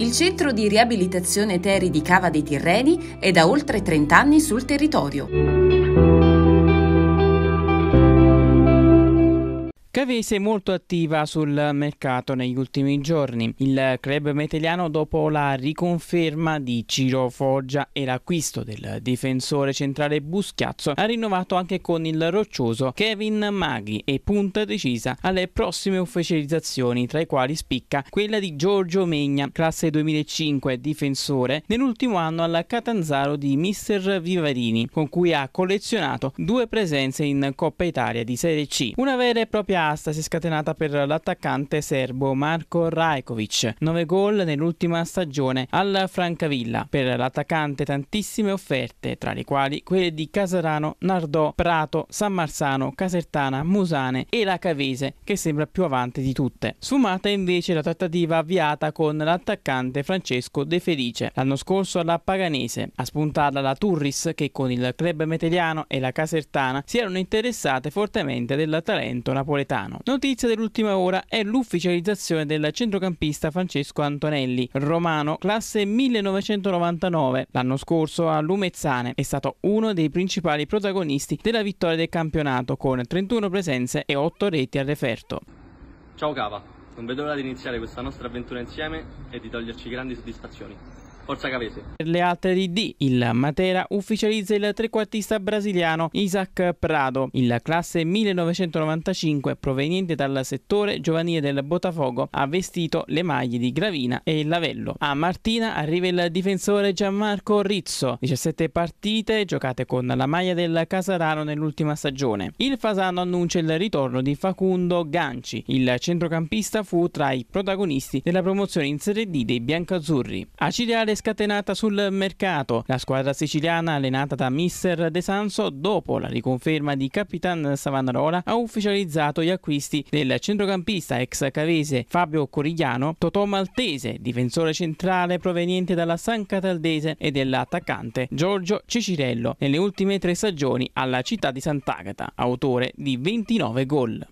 Il centro di riabilitazione Teri di Cava dei Tirreni è da oltre 30 anni sul territorio. Cavese è molto attiva sul mercato negli ultimi giorni. Il club meteliano dopo la riconferma di Ciro Foggia e l'acquisto del difensore centrale Buschiazzo ha rinnovato anche con il roccioso Kevin Maghi e punta decisa alle prossime ufficializzazioni tra i quali spicca quella di Giorgio Megna, classe 2005 difensore nell'ultimo anno al Catanzaro di Mister Vivarini con cui ha collezionato due presenze in Coppa Italia di Serie C. Una vera e propria asta si è scatenata per l'attaccante serbo Marko Rajkovic, 9 gol nell'ultima stagione al Francavilla. Per l'attaccante tantissime offerte, tra le quali quelle di Casarano, Nardò, Prato, San Marzano, Casertana, Musane e la Cavese, che sembra più avanti di tutte. Sfumata invece la trattativa avviata con l'attaccante Francesco De Felice, l'anno scorso alla Paganese. A spuntarla la Turris, che con il club meteliano e la Casertana si erano interessate fortemente del talento napoletano Gaetano. Notizia dell'ultima ora è l'ufficializzazione del centrocampista Francesco Antonelli, romano, classe 1999. L'anno scorso a Lumezzane è stato uno dei principali protagonisti della vittoria del campionato con 31 presenze e 8 reti al referto. Ciao Cava, non vedo l'ora di iniziare questa nostra avventura insieme e di toglierci grandi soddisfazioni. Forza Cavese. Per le altre di D, il Matera ufficializza il trequartista brasiliano Isaac Prado, in classe 1995 proveniente dal settore giovanile del Botafogo, ha vestito le maglie di Gravina e Lavello. A Martina arriva il difensore Gianmarco Rizzo, 17 partite giocate con la maglia del Casarano nell'ultima stagione. Il Fasano annuncia il ritorno di Facundo Ganci, il centrocampista fu tra i protagonisti della promozione in Serie D dei biancazzurri. A Ciriale scatenata sul mercato. La squadra siciliana, allenata da Mister De Sanso, dopo la riconferma di Capitan Savanarola, ha ufficializzato gli acquisti del centrocampista ex cavese Fabio Corigliano, Totò Maltese, difensore centrale proveniente dalla San Cataldese e dell'attaccante Giorgio Cicirello, nelle ultime tre stagioni alla città di Sant'Agata, autore di 29 gol.